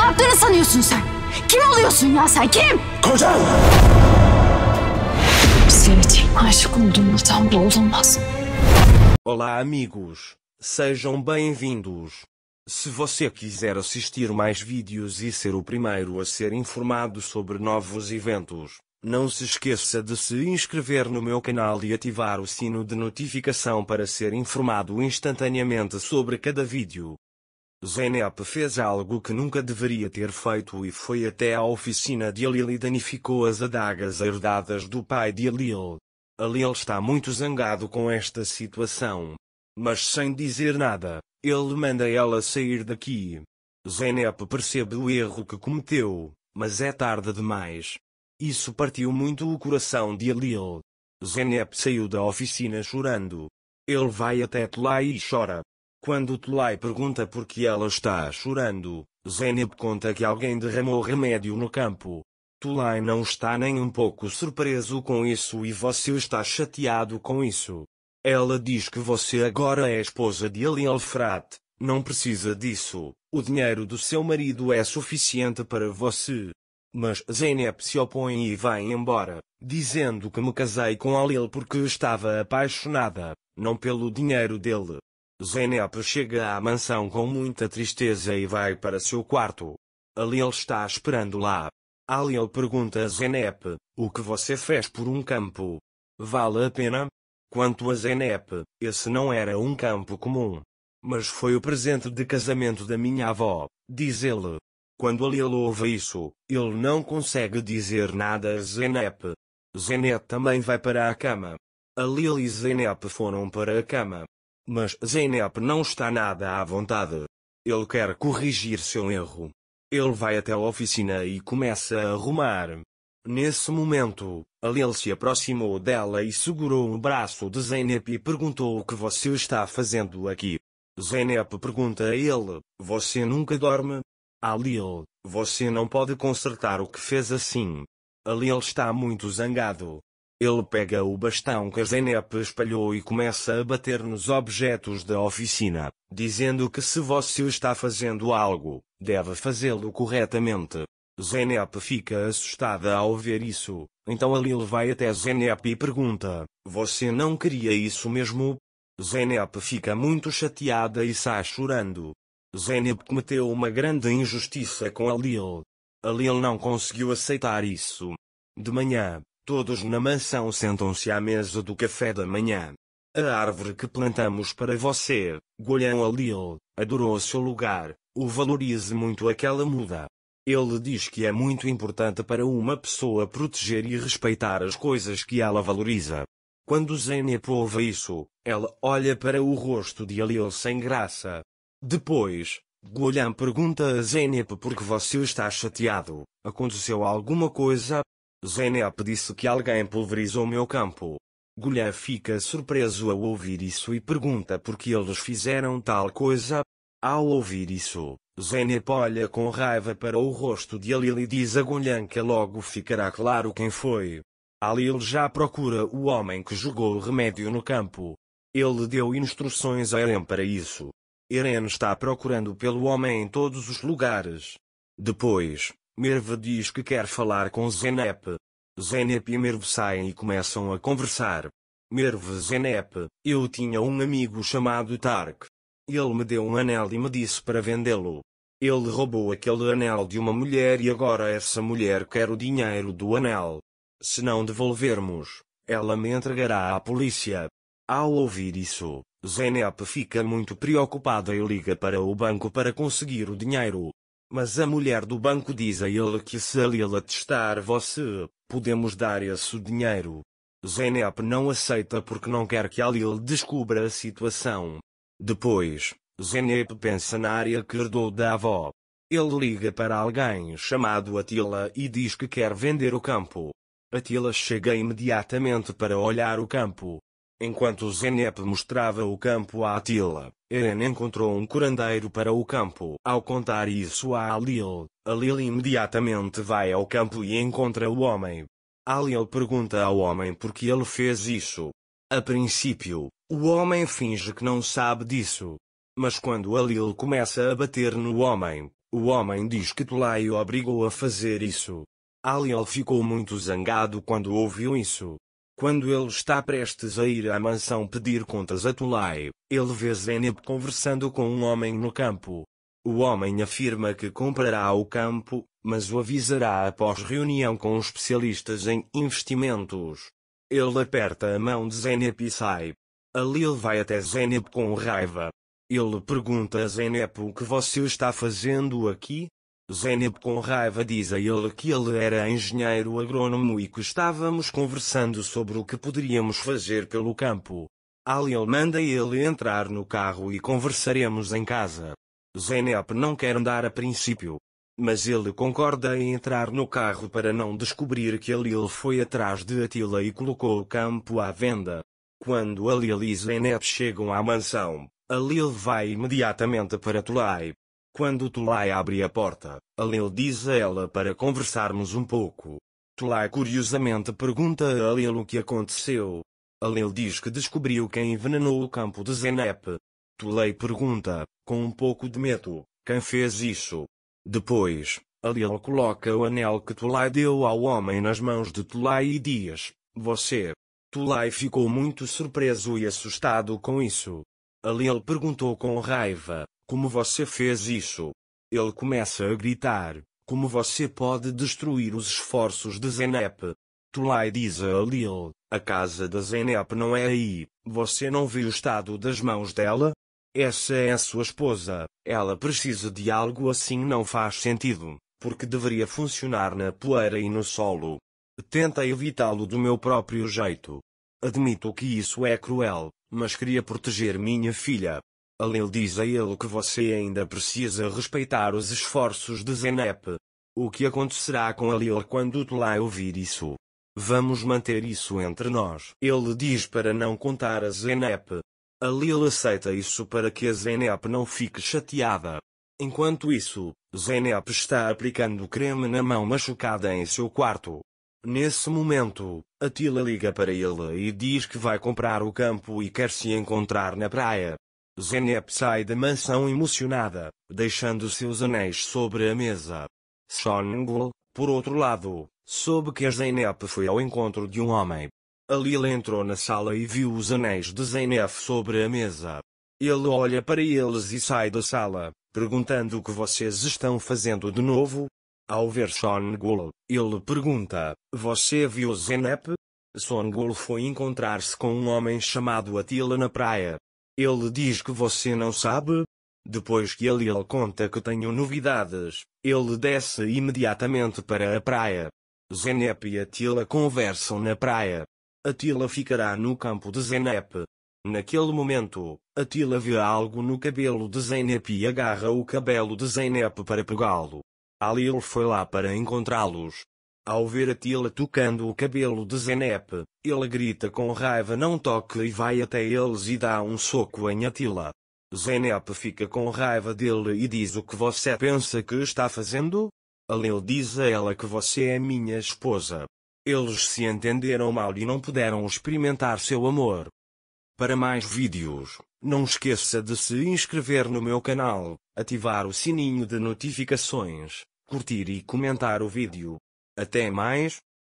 yaptığını sanıyorsun sen? Kim oluyorsun ya sen kim? Olá amigos, sejam bem-vindos. Se você quiser assistir mais vídeos e ser o primeiro a ser informado sobre novos eventos, não se esqueça de se inscrever no meu canal e ativar o sino de notificação para ser informado instantaneamente sobre cada vídeo. Zeynep fez algo que nunca deveria ter feito e foi até à oficina de Alil e danificou as adagas herdadas do pai de Alil. Alil está muito zangado com esta situação. Mas sem dizer nada, ele manda ela sair daqui. Zeynep percebe o erro que cometeu, mas é tarde demais. Isso partiu muito o coração de Alil. Zeynep saiu da oficina chorando. Ele vai até lá e chora. Quando Tulai pergunta por que ela está chorando, Zeynep conta que alguém derramou remédio no campo. Tulai não está nem um pouco surpreso com isso e você está chateado com isso. Ela diz que você agora é esposa de Ali Alfrat, não precisa disso, o dinheiro do seu marido é suficiente para você. Mas Zeynep se opõe e vai embora, dizendo que me casei com Alil porque estava apaixonada, não pelo dinheiro dele. Zeynep chega à mansão com muita tristeza e vai para seu quarto. Ali ele está esperando lá. Ali ele pergunta a Zeynep, o que você fez por um campo? Vale a pena? Quanto a Zeynep, esse não era um campo comum. Mas foi o presente de casamento da minha avó, diz ele. Quando Ali ouve isso, ele não consegue dizer nada a Zeynep. Zeynep também vai para a cama. Ali e Zeynep foram para a cama. Mas Zeynep não está nada à vontade. Ele quer corrigir seu erro. Ele vai até a oficina e começa a arrumar. Nesse momento, Alil se aproximou dela e segurou o braço de Zeynep e perguntou o que você está fazendo aqui. Zeynep pergunta a ele, você nunca dorme? Alil, você não pode consertar o que fez assim. Alil está muito zangado, ele pega o bastão que Zenep espalhou e começa a bater nos objetos da oficina, dizendo que se você está fazendo algo, deve fazê-lo corretamente. Zenep fica assustada ao ver isso, então Alil vai até Zenep e pergunta, você não queria isso mesmo? Zenep fica muito chateada e sai chorando. Zenep cometeu uma grande injustiça com Alil. Alil não conseguiu aceitar isso. De manhã, Todos na mansão sentam-se à mesa do café da manhã. A árvore que plantamos para você, Golhão Alil, adorou seu lugar, o valorize muito aquela muda. Ele diz que é muito importante para uma pessoa proteger e respeitar as coisas que ela valoriza. Quando Zeynep ouve isso, ela olha para o rosto de Alil sem graça. Depois, Golhão pergunta a Zeynep por que você está chateado, aconteceu alguma coisa? Zeynep disse que alguém pulverizou meu campo. Gullian fica surpreso ao ouvir isso e pergunta por que eles fizeram tal coisa. Ao ouvir isso, Zeynep olha com raiva para o rosto de Alil e diz a Gullian que logo ficará claro quem foi. Alil já procura o homem que jogou o remédio no campo. Ele deu instruções a Eren para isso. Eren está procurando pelo homem em todos os lugares. Depois, Merva diz que quer falar com Zenep. Zenep e Merve saem e começam a conversar. Merve Zenep, eu tinha um amigo chamado Tark. Ele me deu um anel e me disse para vendê-lo. Ele roubou aquele anel de uma mulher e agora essa mulher quer o dinheiro do anel. Se não devolvermos, ela me entregará à polícia. Ao ouvir isso, Zenep fica muito preocupada e liga para o banco para conseguir o dinheiro. Mas a mulher do banco diz a ele que se ele atestar você, podemos dar esse dinheiro. Zeynep não aceita porque não quer que Alil descubra a situação. Depois, Zeynep pensa na área que herdou da avó. Ele liga para alguém chamado Atila e diz que quer vender o campo. Atila chega imediatamente para olhar o campo. Enquanto Zenep mostrava o campo a Atila, Eren encontrou um curandeiro para o campo. Ao contar isso a Alil, Alil imediatamente vai ao campo e encontra o homem. Alil pergunta ao homem por que ele fez isso. A princípio, o homem finge que não sabe disso. Mas quando Alil começa a bater no homem, o homem diz que Tolai o obrigou a fazer isso. Alil ficou muito zangado quando ouviu isso. Quando ele está prestes a ir à mansão pedir contas a Tulai, ele vê Zeneb conversando com um homem no campo. O homem afirma que comprará o campo, mas o avisará após reunião com especialistas em investimentos. Ele aperta a mão de Zenep e sai. Ali ele vai até Zenep com raiva. Ele pergunta a Zenep o que você está fazendo aqui, Zeynep com raiva diz a ele que ele era engenheiro agrônomo e que estávamos conversando sobre o que poderíamos fazer pelo campo. Aliel manda ele entrar no carro e conversaremos em casa. Zeynep não quer andar a princípio. Mas ele concorda em entrar no carro para não descobrir que Aliel foi atrás de Atila e colocou o campo à venda. Quando Aliel e Zeynep chegam à mansão, Aliel vai imediatamente para Tulai, quando Tulai abre a porta, Alil diz a ela para conversarmos um pouco. Tulai curiosamente pergunta a Alil o que aconteceu. Alil diz que descobriu quem envenenou o campo de Zenep. Tulai pergunta, com um pouco de medo, quem fez isso? Depois, Alil coloca o anel que Tulai deu ao homem nas mãos de Tulai e diz, você. Tulai ficou muito surpreso e assustado com isso. Alil perguntou com raiva, como você fez isso? Ele começa a gritar. Como você pode destruir os esforços de Zenep? Tulai diz a Lil, a casa da Zenep não é aí, você não viu o estado das mãos dela? Essa é a sua esposa, ela precisa de algo assim não faz sentido, porque deveria funcionar na poeira e no solo. Tenta evitá-lo do meu próprio jeito. Admito que isso é cruel, mas queria proteger minha filha. Alil diz a ele que você ainda precisa respeitar os esforços de Zenep. O que acontecerá com Alil quando Tlai ouvir isso? Vamos manter isso entre nós. Ele diz para não contar a Zenep. Alil aceita isso para que a Zenep não fique chateada. Enquanto isso, Zenep está aplicando creme na mão machucada em seu quarto. Nesse momento, Atila liga para ele e diz que vai comprar o campo e quer se encontrar na praia. Zeynep sai da mansão emocionada, deixando seus anéis sobre a mesa. Songul, por outro lado, soube que a Zeynep foi ao encontro de um homem. Alil entrou na sala e viu os anéis de Zeynep sobre a mesa. Ele olha para eles e sai da sala, perguntando o que vocês estão fazendo de novo. Ao ver Songul, ele pergunta, você viu Zeynep? Songul foi encontrar-se com um homem chamado Atila na praia, ele diz que você não sabe? Depois que ele conta que tenho novidades, ele desce imediatamente para a praia. Zenep e Atila conversam na praia. Atila ficará no campo de Zenep. Naquele momento, Atila vê algo no cabelo de Zenep e agarra o cabelo de Zenep para pegá-lo. Alil foi lá para encontrá-los, ao ver Atila tocando o cabelo de Zenep, ele grita com raiva não toque e vai até eles e dá um soco em Atila. Zenep fica com raiva dele e diz o que você pensa que está fazendo? Aleu diz a ela que você é minha esposa. Eles se entenderam mal e não puderam experimentar seu amor. Para mais vídeos, não esqueça de se inscrever no meu canal, ativar o sininho de notificações, curtir e comentar o vídeo. Até mais